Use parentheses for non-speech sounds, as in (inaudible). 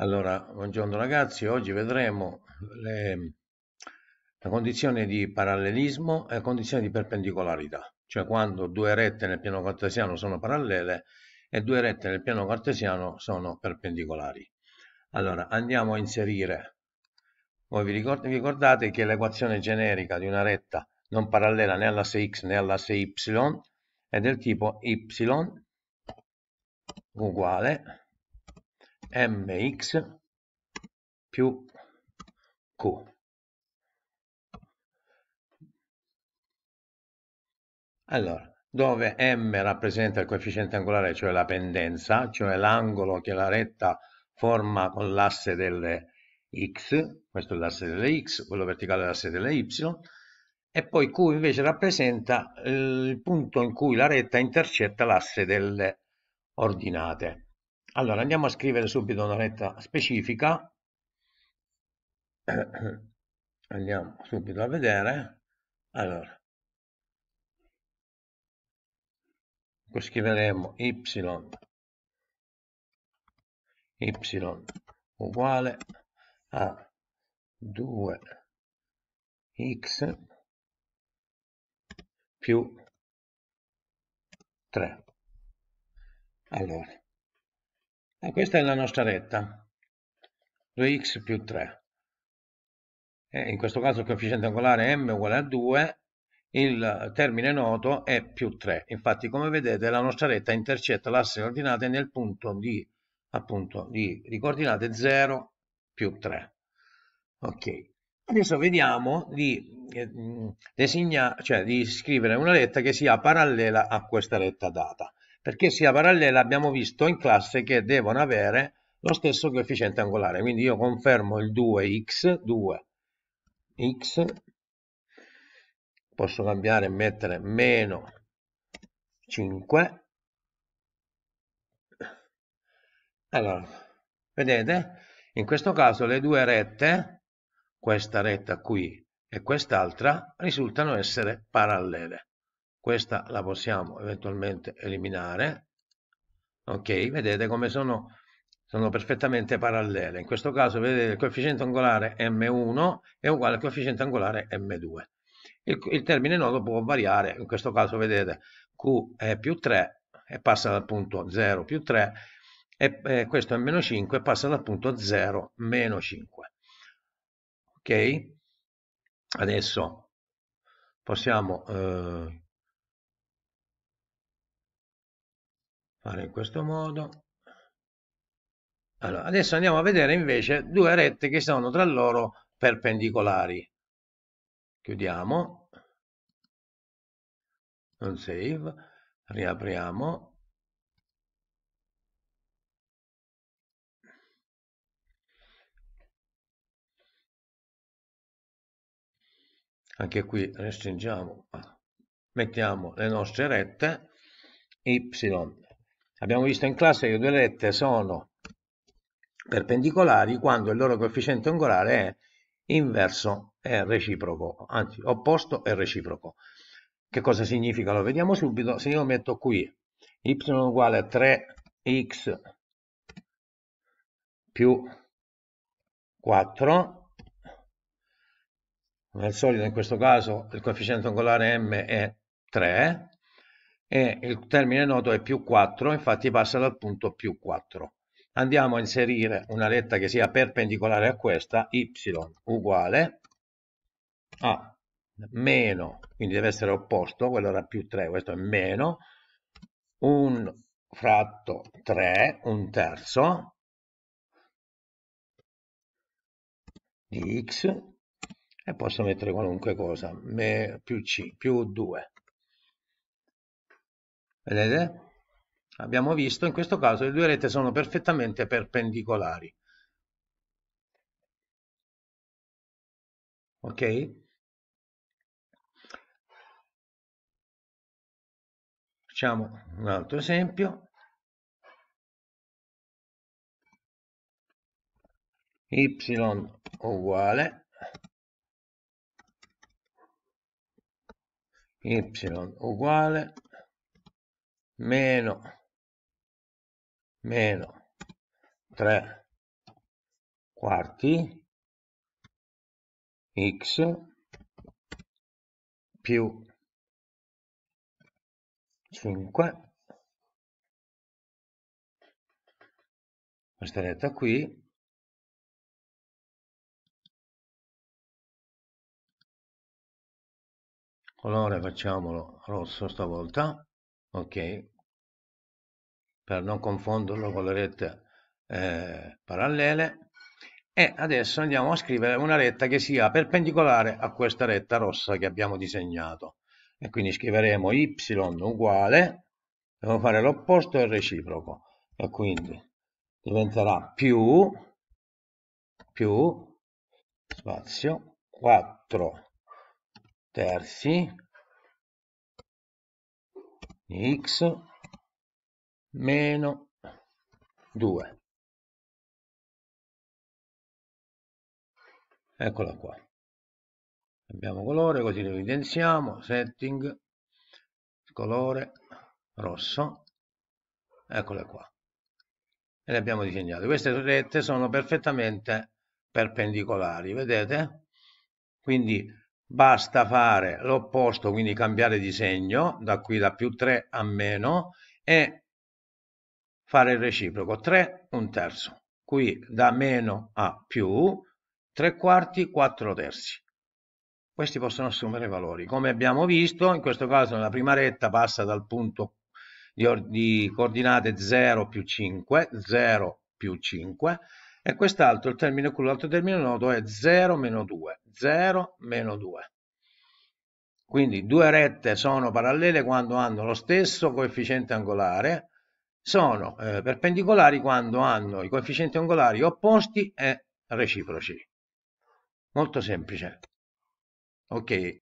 Allora, buongiorno ragazzi, oggi vedremo le, la condizione di parallelismo e la condizione di perpendicolarità, cioè quando due rette nel piano cartesiano sono parallele e due rette nel piano cartesiano sono perpendicolari. Allora, andiamo a inserire, voi vi ricordate che l'equazione generica di una retta non parallela né all'asse x né all'asse y è del tipo y uguale mx più q. Allora, dove m rappresenta il coefficiente angolare, cioè la pendenza, cioè l'angolo che la retta forma con l'asse delle x, questo è l'asse delle x, quello verticale è l'asse delle y, e poi Q invece rappresenta il punto in cui la retta intercetta l'asse delle ordinate. Allora andiamo a scrivere subito una retta specifica, (clears throat) andiamo subito a vedere, allora, scriveremo y, y uguale a 2x più 3. Allora, e ah, questa è la nostra retta, 2x più 3. E in questo caso il coefficiente angolare m uguale a 2, il termine noto è più 3. Infatti, come vedete, la nostra retta intercetta l'asse delle ordinate nel punto di, appunto, di, di coordinate 0 più 3. Ok. Adesso vediamo di, eh, designa, cioè di scrivere una retta che sia parallela a questa retta data perché sia parallela abbiamo visto in classe che devono avere lo stesso coefficiente angolare quindi io confermo il 2x 2x posso cambiare e mettere meno 5 allora vedete in questo caso le due rette questa retta qui e quest'altra risultano essere parallele questa la possiamo eventualmente eliminare ok vedete come sono, sono perfettamente parallele in questo caso vedete il coefficiente angolare m1 è uguale al coefficiente angolare m2 il, il termine nodo può variare in questo caso vedete q è più 3 e passa dal punto 0 più 3 e, e questo è meno 5 e passa dal punto 0 meno 5 ok adesso possiamo eh, fare in questo modo allora, adesso andiamo a vedere invece due rette che sono tra loro perpendicolari chiudiamo non save riapriamo anche qui restringiamo mettiamo le nostre rette y Abbiamo visto in classe che due lette sono perpendicolari quando il loro coefficiente angolare è inverso e reciproco, anzi opposto e reciproco. Che cosa significa? Lo vediamo subito. Se io metto qui y uguale a 3x più 4, come al solito in questo caso il coefficiente angolare m è 3, e il termine noto è più 4, infatti passa dal punto più 4. Andiamo a inserire una retta che sia perpendicolare a questa, y uguale a meno, quindi deve essere opposto, quello era più 3, questo è meno, 1 fratto 3, un terzo di x e posso mettere qualunque cosa, più c, più 2 vedete? Abbiamo visto in questo caso le due rette sono perfettamente perpendicolari. Ok? Facciamo un altro esempio. y uguale y uguale meno, meno 3 quarti x più 5 questa retta qui colore facciamolo rosso stavolta ok? Per non confonderlo con le rette eh, parallele. E adesso andiamo a scrivere una retta che sia perpendicolare a questa retta rossa che abbiamo disegnato. E quindi scriveremo y uguale, devo fare l'opposto e il reciproco. E quindi diventerà più, più, spazio, 4 terzi x meno 2. Eccola qua. Abbiamo colore, così lo evidenziamo, setting, colore, rosso, eccole qua. E le abbiamo disegnate. Queste rette sono perfettamente perpendicolari, vedete? Quindi basta fare l'opposto, quindi cambiare di segno, da qui da più 3 a meno, e fare il reciproco, 3 un terzo, qui da meno a più, 3 quarti, 4 terzi. Questi possono assumere valori. Come abbiamo visto, in questo caso nella prima retta passa dal punto di, di coordinate 0 più 5, 0 più 5, e quest'altro, il termine occulto l'altro termine noto, è 0 meno 2, 0 meno 2. Quindi due rette sono parallele quando hanno lo stesso coefficiente angolare, sono eh, perpendicolari quando hanno i coefficienti angolari opposti e reciproci. Molto semplice. Ok,